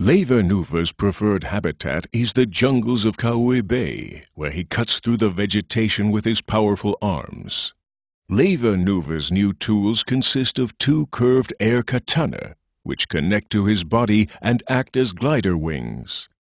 Levernuva's preferred habitat is the jungles of Kaui Bay, where he cuts through the vegetation with his powerful arms. Levernuva's new tools consist of two curved air katana, which connect to his body and act as glider wings.